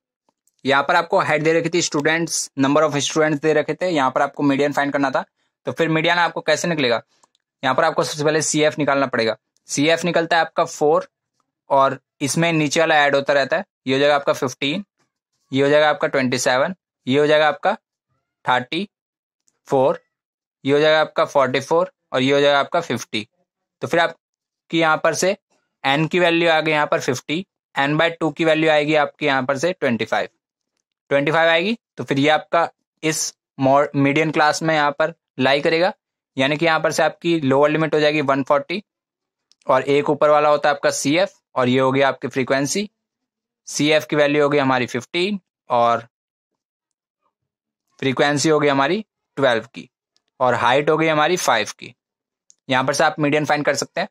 यहाँ पर आपको हेड दे रखी थी स्टूडेंट्स नंबर ऑफ स्टूडेंट्स दे रखे थे यहाँ पर आपको मीडियम फाइंड करना था तो फिर मीडियम आपको कैसे निकलेगा यहाँ पर आपको सबसे पहले सी एफ निकालना पड़ेगा सी एफ निकलता है आपका फोर और इसमें नीचे वाला ऐड होता रहता है ये हो जाएगा आपका फिफ्टीन ये हो जाएगा आपका ट्वेंटी सेवन ये हो जाएगा आपका थर्टी फोर ये हो जाएगा आपका फोर्टी फोर और ये हो जाएगा आपका फिफ्टी तो फिर आपकी यहाँ पर से एन की वैल्यू आ गई यहाँ पर फिफ्टी एन बाय टू की वैल्यू आएगी आपके यहाँ पर से ट्वेंटी फाइव ट्वेंटी फाइव आएगी तो फिर ये आपका इस मीडियम क्लास में यहाँ पर लाई करेगा यानी कि यहां पर से आपकी लोअर लिमिट हो जाएगी 140 और एक ऊपर वाला होता है आपका सी एफ और ये हो गया आपकी फ्रीक्वेंसी सी एफ की वैल्यू होगी हमारी 15 और फ्रीक्वेंसी होगी हमारी 12 की और हाइट हो गई हमारी 5 की यहां पर से आप मीडियन फाइन कर सकते हैं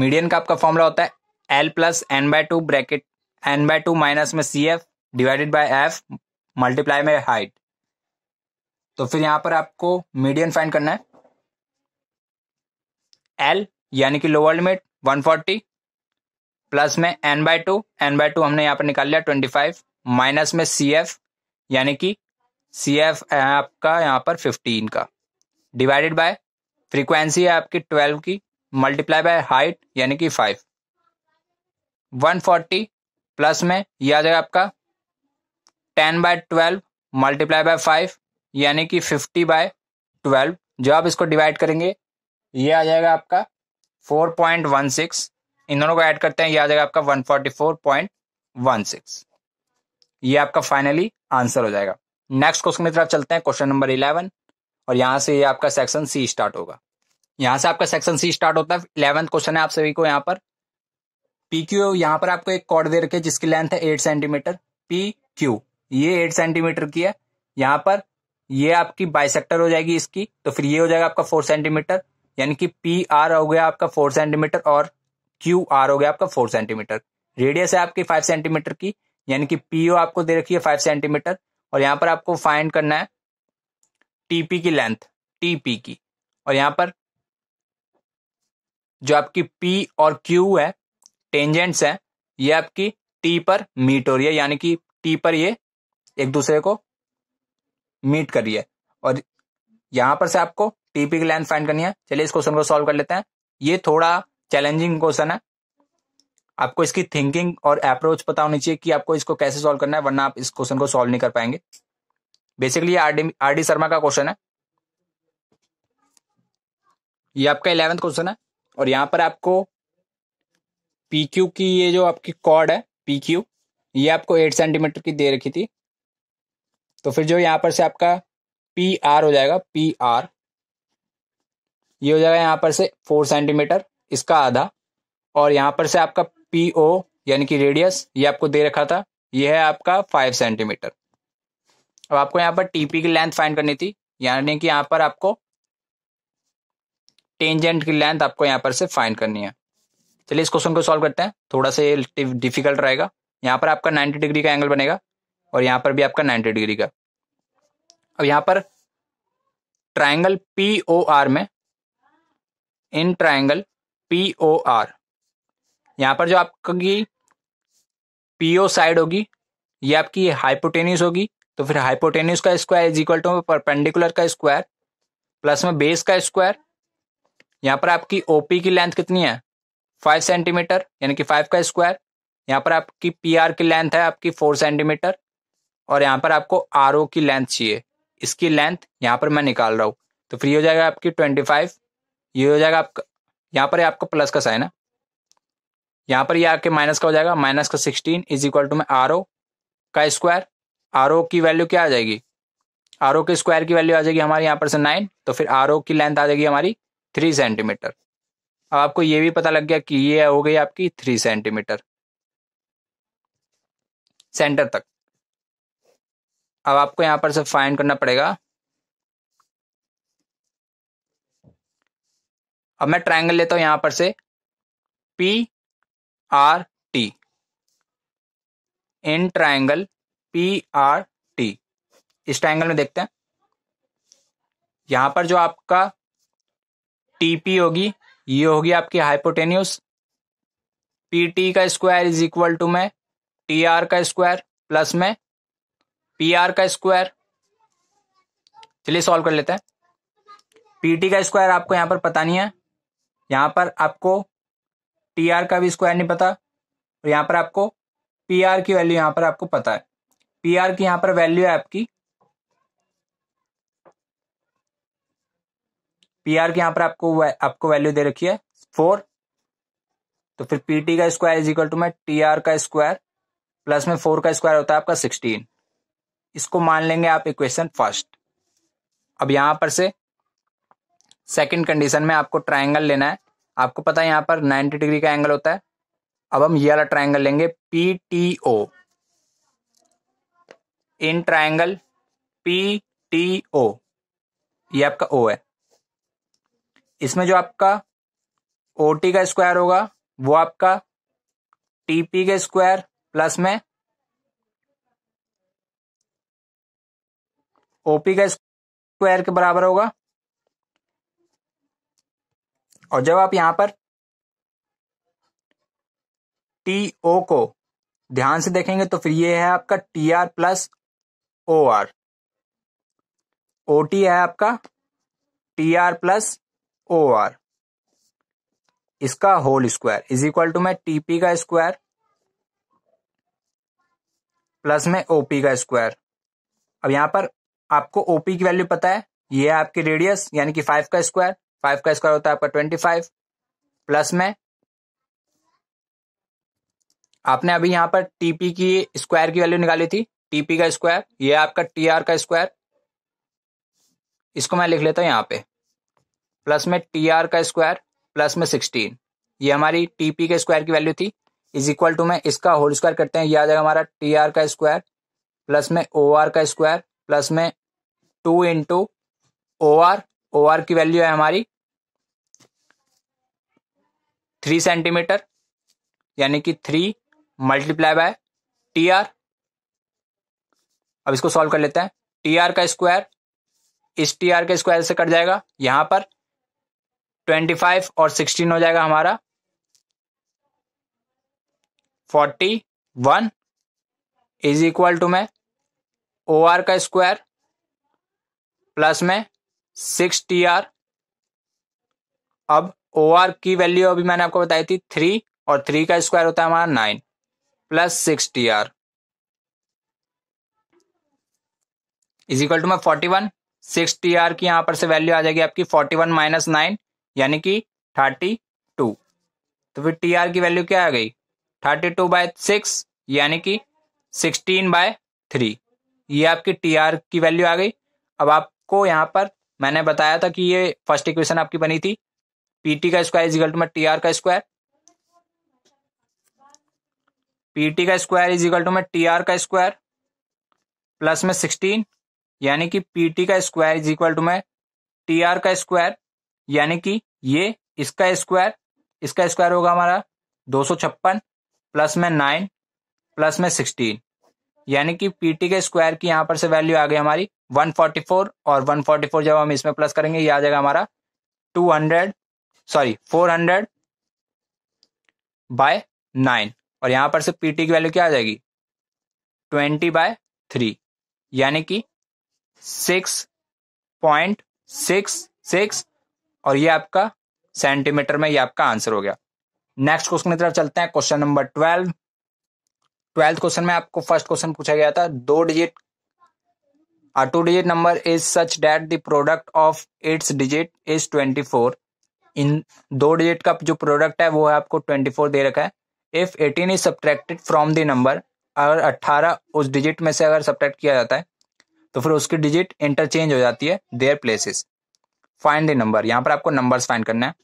मीडियन का आपका फॉर्मूला होता है L plus N by two bracket N by two minus में C F divided by F multiply में हाइट तो फिर यहां पर आपको मीडियन फाइंड करना है एल यानी कि लोअर लिमिट 140 प्लस में N by two N by two हमने यहां पर निकाल लिया 25 माइनस में सी एफ यानी कि सी एफ आपका यहां पर 15 का डिवाइडेड बाय फ्रीक्वेंसी है आपकी 12 की मल्टीप्लाई बाय हाइट यानी कि 5 140 प्लस में यह आ जाएगा आपका 10 by twelve multiply by five यानी कि फिफ्टी बाय ट्वेल्व जो आप इसको डिवाइड करेंगे ये आ जाएगा आपका फोर पॉइंट वन सिक्स इन दोनों को ऐड करते हैं ये आ जाएगा आपका one forty four point one six ये आपका फाइनली आंसर हो जाएगा नेक्स्ट क्वेश्चन की तरफ चलते हैं क्वेश्चन नंबर इलेवन और यहाँ से ये आपका सेक्शन सी स्टार्ट होगा यहाँ से आपका सेक्शन सी स्टार्ट होता है इलेवंथ क्वेश्चन है आप सभी को यहाँ पर पी क्यू यहाँ पर आपको एक कॉर्ड दे रखे जिसकी लेंथ है एट सेंटीमीटर पी क्यू ये एट सेंटीमीटर की है यहाँ पर ये आपकी बाइसेक्टर हो जाएगी इसकी तो फिर ये हो जाएगा आपका फोर सेंटीमीटर यानी कि पी आर हो गया आपका फोर सेंटीमीटर और क्यू आर हो गया आपका फोर सेंटीमीटर रेडियस है आपकी फाइव सेंटीमीटर की यानी कि पीओ आपको दे रखी है फाइव सेंटीमीटर और यहाँ पर आपको फाइंड करना है टीपी की लेंथ टीपी की और यहाँ पर जो आपकी पी और क्यू है टेंजेंट्स है ये आपकी टी पर मीट हो रही है यानी कि टी पर ये एक दूसरे को मीट कर रही है और यहां पर से आपको टीपी की लेंथ फाइंड करनी है चलिए इस क्वेश्चन को सॉल्व कर लेते हैं ये थोड़ा चैलेंजिंग क्वेश्चन है आपको इसकी थिंकिंग और अप्रोच पता होनी चाहिए कि आपको इसको कैसे सॉल्व करना है वरना आप इस क्वेश्चन को सॉल्व नहीं कर पाएंगे बेसिकली आर डी शर्मा का क्वेश्चन है ये आपका इलेवेंथ क्वेश्चन है और यहां पर आपको पी क्यू की ये जो आपकी कॉर्ड है पी क्यू ये आपको एट सेंटीमीटर की दे रखी थी तो फिर जो यहाँ पर से आपका पी आर हो जाएगा पी आर ये हो जाएगा यहाँ पर से फोर सेंटीमीटर इसका आधा और यहाँ पर से आपका पी ओ यानी कि रेडियस ये आपको दे रखा था ये है आपका फाइव सेंटीमीटर अब आपको यहाँ पर टीपी की लेंथ फाइंड करनी थी यानी कि यहाँ पर आपको टेंजेंट की लेंथ आपको यहाँ पर से फाइंड करनी है चलिए इस क्वेश्चन को सॉल्व करते हैं थोड़ा सा ये डिफिकल्ट रहेगा यहाँ पर आपका 90 डिग्री का एंगल बनेगा और यहां पर भी आपका 90 डिग्री का अब यहां पर ट्राइंगल पी ओ आर में in triangle P O R यहां पर जो आपकी पीओ साइड होगी ये आपकी हाइपोटेनिस होगी तो फिर हाइपोटेनिस का square is equal to perpendicular का स्क्वायर प्लस में बेस का स्क्वायर यहां पर आपकी ओपी की लेंथ कितनी है फाइव सेंटीमीटर यानी कि फाइव का स्क्वायर यहां पर आपकी पी आर की लेंथ है आपकी फोर सेंटीमीटर और यहाँ पर आपको आर की लेंथ चाहिए इसकी लेंथ यहाँ पर मैं निकाल रहा हूँ तो फ्री हो जाएगा आपकी ट्वेंटी फाइव ये हो जाएगा आपका यहाँ पर आपका प्लस का साइन है यहाँ पर ये यह आके माइनस का हो जाएगा माइनस का सिक्सटीन इज इक्वल टू में आर का स्क्वायर आर की वैल्यू क्या आ जाएगी आर के स्क्वायर की वैल्यू आ जाएगी हमारे यहाँ पर से नाइन तो फिर आर की लेंथ आ जाएगी हमारी थ्री सेंटीमीटर अब आपको ये भी पता लग गया कि ये हो गई आपकी थ्री सेंटीमीटर सेंटर तक अब आपको यहां पर से फाइंड करना पड़ेगा अब मैं ट्रायंगल लेता हूं यहां पर से P R T in triangle P R T इस ट्रायंगल में देखते हैं यहां पर जो आपका टीपी होगी ये होगी आपकी हाइपोटेन्यूस पी टी का स्क्वायर इज इक्वल टू मैं टी आर का स्क्वायर प्लस में पी आर का स्क्वायर चलिए सॉल्व कर लेते हैं पीटी का स्क्वायर आपको यहां पर पता नहीं है यहां पर आपको टी आर का भी स्क्वायर नहीं पता और यहां पर आपको पी आर की वैल्यू यहां पर आपको पता है पी आर की यहां पर वैल्यू है आपकी पी आर की यहां पर आपको आपको वैल्यू दे रखी है फोर तो फिर पीटी का स्क्वायर इज इक्वल टू मैं टी आर का स्क्वायर प्लस में फोर का स्क्वायर होता है आपका सिक्सटीन इसको मान लेंगे आप इक्वेशन फर्स्ट अब यहां पर से सेकंड कंडीशन में आपको ट्राइंगल लेना है आपको पता है यहां पर 90 डिग्री का एंगल होता है अब हम ये वाला ट्राइंगल लेंगे P T O in triangle P T O ये आपका ओ है इसमें जो आपका ओ टी का स्क्वायर होगा वो आपका टी पी का स्क्वायर प्लस में ओपी का स्क्वायर के बराबर होगा और जब आप यहां पर टी ओ को ध्यान से देखेंगे तो फिर ये है आपका T R plus O R O T है आपका T R plus O R इसका whole square is equal to में टीपी का स्क्वायर प्लस में ओपी का स्क्वायर अब यहां पर आपको ओपी की वैल्यू पता है ये है आपकी रेडियस यानी कि फाइव का स्क्वायर फाइव का स्क्वायर होता है आपका ट्वेंटी फाइव प्लस में आपने अभी यहां पर टीपी की स्क्वायर की वैल्यू निकाली थी टीपी का स्क्वायर ये आपका टी आर का स्क्वायर इसको मैं लिख लेता हूं यहां पे प्लस में टी आर का स्क्वायर प्लस में सिक्सटीन ये हमारी टीपी के स्क्वायर की वैल्यू थी इज इक्वल टू में इसका होल स्क्वायर करते हैं ये आ जाएगा हमारा टी आर का स्क्वायर प्लस में ओ आर का स्क्वायर प्लस में two into O R O R की वैल्यू है हमारी थ्री सेंटीमीटर यानी कि three multiply by T R अब इसको सॉल्व कर लेते हैं टी आर का स्क्वायर इस टी आर के स्क्वायर से कट जाएगा यहां पर ट्वेंटी फाइव और सिक्सटीन हो जाएगा हमारा forty one is equal to में ओ आर का स्क्वायर प्लस में सिक्स टी आर अब ओ आर की वैल्यू अभी मैंने आपको बताई थी थ्री और थ्री का स्क्वायर होता है हमारा nine plus six T R is equal to में forty one six T R की यहां पर से वैल्यू आ जाएगी आपकी फोर्टी वन माइनस नाइन यानी कि थर्टी टू तो फिर टी आर की वैल्यू क्या आ गई थर्टी टू बाय सिक्स यानी कि सिक्सटीन बाय थ्री ये आपकी टी आर की वैल्यू आ गई अब आपको यहाँ पर मैंने बताया था कि ये फर्स्ट इक्वेशन आपकी बनी थी पी टी का स्क्वायर इजिकल टू में टी आर का स्क्वायर पी टी का स्क्वायर इजिकल टू में टी आर का स्क्वायर प्लस में सिक्सटीन यानी कि पी टी का स्क्वायर इज इक्वल टू मैं टी आर का स्क्वायर यानी कि ये इसका स्क्वायर इसका स्क्वायर होगा हमारा दो सौ छप्पन प्लस में नाइन प्लस में सिक्सटीन यानी कि पीटी के स्क्वायर की यहां पर से वैल्यू आ गई हमारी 144 और 144 जब हम इसमें प्लस करेंगे ये आ जाएगा हमारा 200 सॉरी 400 हंड्रेड बाय नाइन और यहां पर से पीटी की वैल्यू क्या आ जाएगी 20 बाय थ्री यानी कि 6.66 और ये आपका सेंटीमीटर में ये आपका आंसर हो गया नेक्स्ट क्वेश्चन की तरफ चलते हैं question number twelve twelfth question में आपको फर्स्ट क्वेश्चन पूछा गया था दो digit two digit number is such that the product of its digit is twenty four इन दो डिजिट का जो प्रोडक्ट है वो है आपको ट्वेंटी फोर दे रखा है if eighteen is subtracted from the number अगर अट्ठारह उस डिजिट में से अगर सब्ट्रैक्ट किया जाता है तो फिर उसकी डिजिट इंटरचेंज हो जाती है their places find the number यहाँ पर आपको नंबर्स फाइंड करना है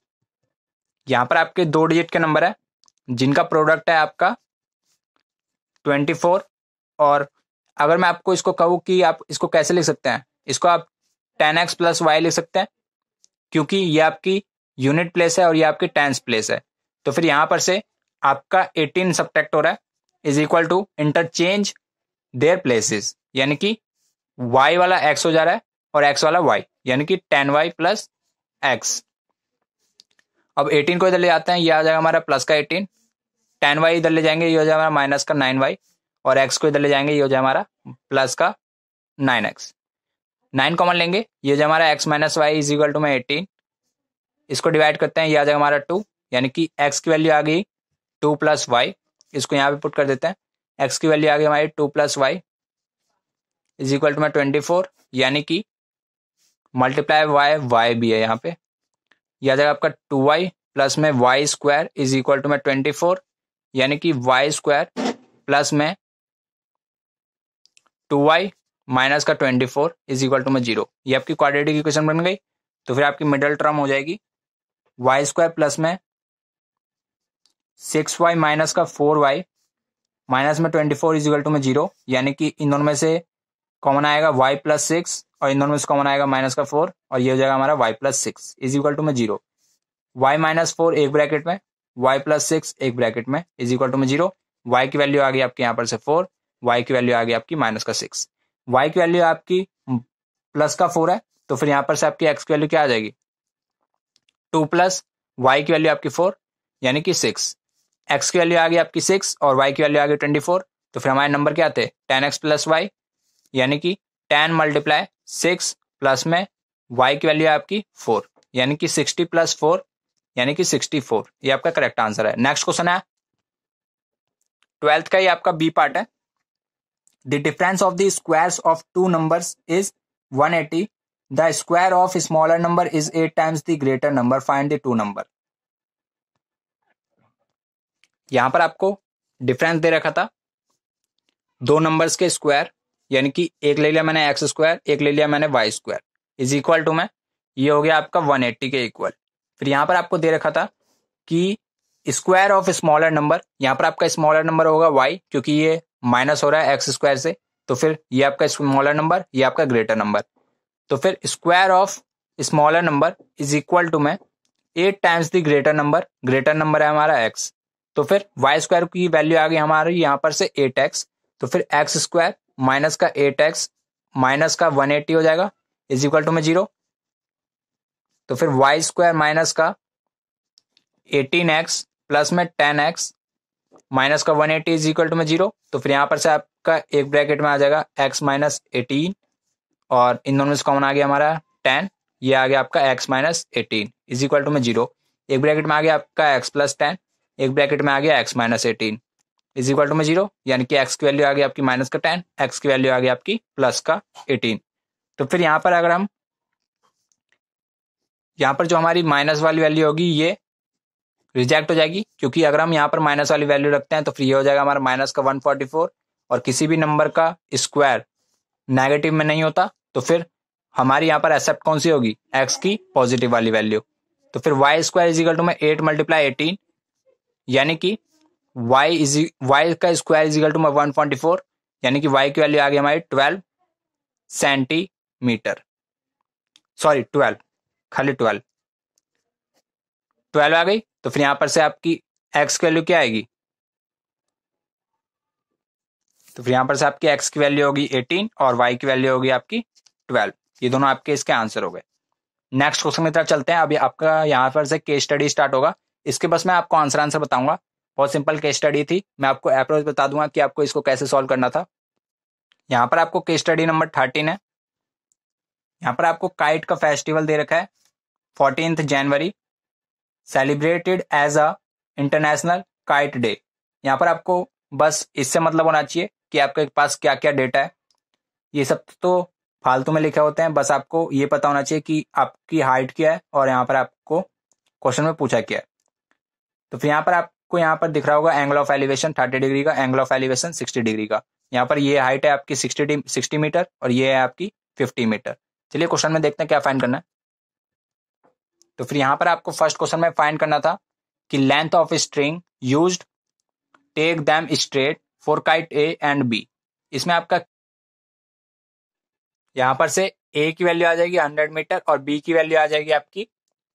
यहाँ पर आपके दो डिजिट के नंबर है जिनका प्रोडक्ट है आपका ट्वेंटी फोर और अगर मैं आपको इसको कहूँ कि आप इसको कैसे लिख सकते हैं इसको आप टेन एक्स प्लस वाई लिख सकते हैं क्योंकि ये आपकी यूनिट प्लेस है और ये आपकी टेंस प्लेस है तो फिर यहाँ पर से आपका एटीन सब्टेक्ट हो रहा है is equal to interchange their places यानी कि वाई वाला एक्स हो जा रहा है और एक्स वाला वाई यानी कि टेन वाई प्लस एक्स अब एटीन को इधर ले जाते हैं ये आ जाएगा हमारा प्लस का एटीन टेन वाई इधर ले जाएंगे ये हो जाए हमारा माइनस का नाइन वाई और एक्स को इधर ले जाएंगे ये हो जाए हमारा प्लस का नाइन एक्स नाइन कॉमन लेंगे ये हो जाए हमारा x minus y is equal to में एटीन इसको डिवाइड करते हैं ये आ जाएगा हमारा टू यानी कि एक्स की वैल्यू आ गई टू प्लस वाई इसको यहाँ पे पुट कर देते हैं एक्स की वैल्यू आ गई हमारी two plus y is equal to में ट्वेंटी फोर यानी कि मल्टीप्लाई वाई वाई भी है यहाँ पे यह आ जाएगा आपका टू वाई प्लस में y square is equal to में ट्वेंटी फोर यानी कि वाई स्क्वायर प्लस में टू वाई माइनस का twenty four is equal to में जीरो ये आपकी क्वाड्रेटिक इक्वेशन बन गई तो फिर आपकी मिडल टर्म हो जाएगी वाई स्क्वायर प्लस में सिक्स वाई माइनस का फोर वाई माइनस में twenty four is equal to में जीरो यानी कि इन दोनों में से कॉमन आएगा वाई प्लस सिक्स और इन दोनों में से कॉमन आएगा माइनस का फोर और ये हो जाएगा हमारा y plus six is equal to में जीरो वाई माइनस फोर एक ब्रैकेट में वाई प्लस सिक्स एक ब्रैकेट में इज इक्वल टू में जीरो वाई की वैल्यू आ गई आपके यहाँ पर से फोर वाई की वैल्यू आ गई आपकी माइनस का सिक्स वाई की वैल्यू आपकी प्लस का फोर है तो फिर यहाँ पर से आपकी एक्स की वैल्यू क्या आ जाएगी टू प्लस वाई की वैल्यू आपकी फोर यानी कि सिक्स एक्स की वैल्यू आ गई आपकी सिक्स और वाई की वैल्यू आ गई ट्वेंटी फोर तो फिर हमारे नंबर क्या आते टेन एक्स प्लस वाई यानी कि टेन मल्टीप्लाई सिक्स प्लस में वाई की वैल्यू आपकी फोर यानी कि सिक्सटी प्लस फोर यानी कि 64 ये आपका करेक्ट आंसर है नेक्स्ट क्वेश्चन है ट्वेल्थ का ये आपका बी पार्ट है the difference of the squares of two numbers is 180 the square of smaller number is eight times the greater number find the two number यहां पर आपको difference दे रखा था दो नंबर्स के स्क्वायर यानी कि एक ले लिया मैंने एक्स स्क्वायर एक ले लिया मैंने y square is equal to मैं ये हो गया आपका 180 के इक्वल फिर यहां पर आपको दे रखा था कि स्क्वायर ऑफ स्मॉलर नंबर यहां पर आपका स्मॉलर नंबर होगा वाई क्योंकि ये माइनस हो रहा है एक्स स्क्वायर से तो फिर ये आपका स्मॉलर नंबर ये आपका ग्रेटर नंबर तो फिर square of smaller number is equal to मै eight times the greater number greater number है हमारा x तो फिर वाई स्क्वायर की वैल्यू आ गई हमारी यहाँ पर से एट एक्स तो फिर एक्स स्क्वायर माइनस का एट एक्स माइनस का वन एट्टी हो जाएगा इज इक्वल टू मै जीरो तो फिर वाई स्क्वायर माइनस का एटीन एक्स प्लस में टेन एक्स माइनस का one eighty is equal to में जीरो तो फिर यहां पर से आपका एक ब्रैकेट में आ जाएगा एक्स माइनस एटीन और इन दोनों से कॉमन आ गया हमारा टेन ये आ गया आपका x minus eighteen is equal to में जीरो एक ब्रैकेट में आ गया आपका एक्स प्लस टेन एक ब्रैकेट में आ गया x minus eighteen is equal to में जीरो यानी कि एक्स की वैल्यू आ गई आपकी माइनस का टेन एक्स की वैल्यू आ गई आपकी प्लस का एटीन तो फिर यहाँ पर अगर हम यहाँ पर जो हमारी माइनस वाली वैल्यू होगी ये रिजेक्ट हो जाएगी क्योंकि अगर हम यहाँ पर माइनस वाली वैल्यू रखते हैं तो फ्री हो जाएगा हमारा माइनस का 144 और किसी भी नंबर का स्क्वायर नेगेटिव में नहीं होता तो फिर हमारी यहाँ पर एक्सेप्ट कौन सी होगी एक्स की पॉजिटिव वाली वैल्यू तो फिर वाई स्क्वायर इजिकल टू में एट मल्टीप्लाई एटीन यानी कि वाई इज वाई का स्क्वायर इजिकल टू में वन फोर्टी फोर यानी कि वाई की वैल्यू आ गई हमारी ट्वेल्व सेंटीमीटर सॉरी ट्वेल्व खाली ट्वेल्व ट्वेल्व आ गई तो फिर यहां पर से आपकी एक्स की वैल्यू क्या आएगी तो फिर यहां पर से आपकी एक्स की वैल्यू होगी एटीन और वाई की वैल्यू होगी आपकी ट्वेल्व ये दोनों आपके इसके आंसर हो गए नेक्स्ट क्वेश्चन की तरफ चलते हैं अभी आपका यहाँ पर से केस स्टडी स्टार्ट होगा इसके बस मैं आपको आंसर आंसर बताऊंगा बहुत सिंपल केस स्टडी थी मैं आपको अप्रोच बता दूंगा कि आपको इसको कैसे सॉल्व करना था यहाँ पर आपको केस स्टडी नंबर थर्टीन है यहाँ पर आपको काइट का फेस्टिवल दे रखा है fourteen January celebrated as a international kite day यहाँ पर आपको बस इससे मतलब होना चाहिए कि आपके पास क्या क्या डेटा है ये सब तो फालतू में लिखे होते हैं बस आपको ये पता होना चाहिए कि आपकी हाइट क्या है और यहाँ पर आपको क्वेश्चन में पूछा क्या है तो फिर यहाँ पर आपको यहाँ पर दिख रहा होगा angle of elevation thirty degree का angle of elevation sixty degree का यहाँ पर ये हाइट है आपकी सिक्सटी सिक्सटी मीटर और ये है आपकी फिफ्टी मीटर चलिए क्वेश्चन में देखते हैं क्या फाइन करना है तो फिर यहां पर आपको फर्स्ट क्वेश्चन में फाइंड करना था कि length of string use take them straight for kite A and B इसमें आपका यहां पर से ए की वैल्यू आ जाएगी हंड्रेड मीटर और बी की वैल्यू आ जाएगी आपकी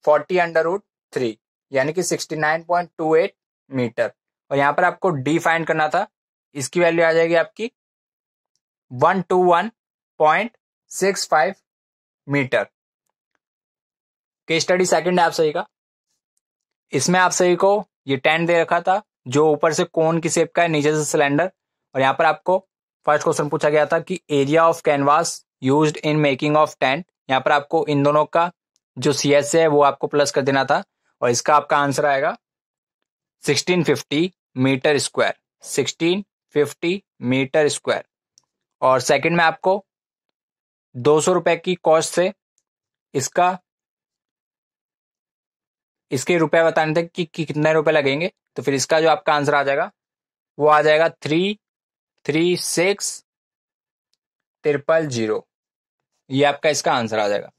फोर्टी अंडर रूट थ्री यानी कि sixty nine point two eight metre और यहां पर आपको डी फाइंड करना था इसकी वैल्यू आ जाएगी आपकी one two one point six five metre के स्टडी सेकेंड है आप सही का इसमें आप सही को ये टेंट दे रखा था जो ऊपर से कोन की सेप का है नीचे से सिलेंडर और यहाँ पर आपको फर्स्ट क्वेश्चन पूछा गया था कि area of canvas used in making of tent यहाँ पर आपको इन दोनों का जो सी एस है वो आपको प्लस कर देना था और इसका आपका आंसर आएगा 1650 मीटर स्क्वायर 1650 मीटर स्क्वायर और सेकंड में आपको दो सौ रुपए की कॉस्ट से इसका इसके रुपया बताने थे कि, कि कितने रुपए लगेंगे तो फिर इसका जो आपका आंसर आ जाएगा वो आ जाएगा three three six triple zero ये आपका इसका आंसर आ जाएगा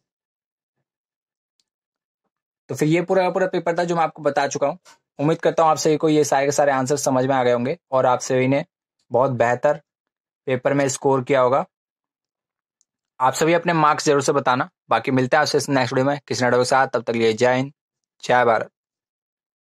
तो फिर ये पूरा पूरा पेपर था जो मैं आपको बता चुका हूं उम्मीद करता हूँ आप सभी को ये सारे के सारे आंसर समझ में आ गए होंगे और आप सभी ने बहुत बेहतर पेपर में स्कोर किया होगा आप सभी अपने मार्क्स जरूर से बताना बाकी मिलते हैं आपसे नेक्स्ट वीडियो में किसी नेटवर्क के साथ तब तक लिए जय हिंद Chávar